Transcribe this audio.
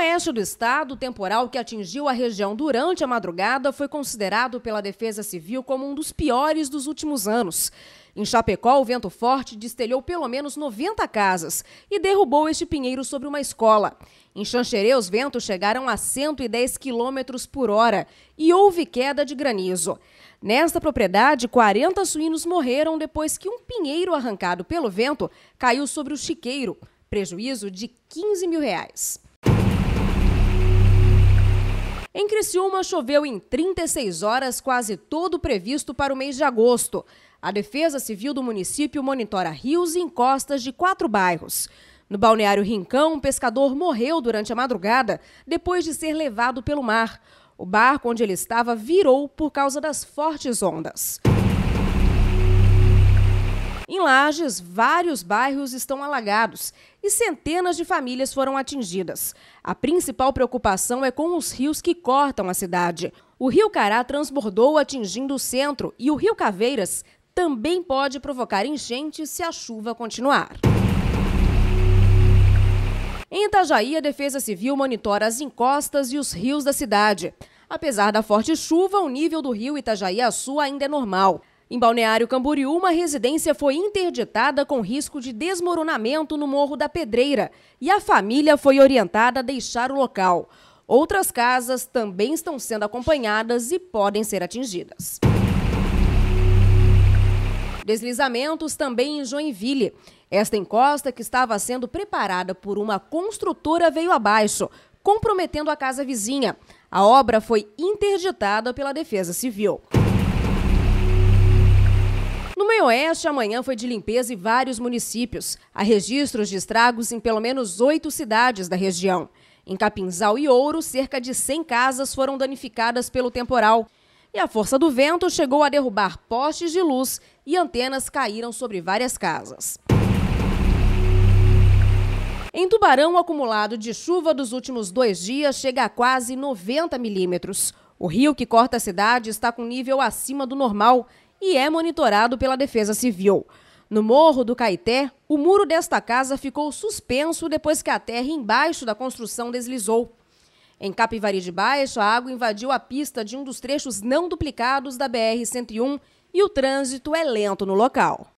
oeste do estado, o temporal que atingiu a região durante a madrugada foi considerado pela Defesa Civil como um dos piores dos últimos anos. Em Chapecó, o vento forte destelhou pelo menos 90 casas e derrubou este pinheiro sobre uma escola. Em Xanxerê, os ventos chegaram a 110 km por hora e houve queda de granizo. Nesta propriedade, 40 suínos morreram depois que um pinheiro arrancado pelo vento caiu sobre o chiqueiro, prejuízo de 15 mil reais. Em Criciúma, choveu em 36 horas quase todo previsto para o mês de agosto. A Defesa Civil do município monitora rios e encostas de quatro bairros. No balneário Rincão, um pescador morreu durante a madrugada depois de ser levado pelo mar. O barco onde ele estava virou por causa das fortes ondas. Em Lages, vários bairros estão alagados e centenas de famílias foram atingidas. A principal preocupação é com os rios que cortam a cidade. O Rio Cará transbordou atingindo o centro e o Rio Caveiras também pode provocar enchentes se a chuva continuar. Em Itajaí, a Defesa Civil monitora as encostas e os rios da cidade. Apesar da forte chuva, o nível do rio Itajaí-Açu ainda é normal. Em Balneário Camboriú, uma residência foi interditada com risco de desmoronamento no Morro da Pedreira e a família foi orientada a deixar o local. Outras casas também estão sendo acompanhadas e podem ser atingidas. Deslizamentos também em Joinville. Esta encosta, que estava sendo preparada por uma construtora, veio abaixo, comprometendo a casa vizinha. A obra foi interditada pela Defesa Civil meio oeste, amanhã foi de limpeza em vários municípios. Há registros de estragos em pelo menos oito cidades da região. Em Capinzal e Ouro, cerca de 100 casas foram danificadas pelo temporal. E a força do vento chegou a derrubar postes de luz e antenas caíram sobre várias casas. Em Tubarão, o acumulado de chuva dos últimos dois dias chega a quase 90 milímetros. O rio que corta a cidade está com nível acima do normal e é monitorado pela Defesa Civil. No Morro do Caeté, o muro desta casa ficou suspenso depois que a terra embaixo da construção deslizou. Em Capivari de Baixo, a água invadiu a pista de um dos trechos não duplicados da BR-101 e o trânsito é lento no local.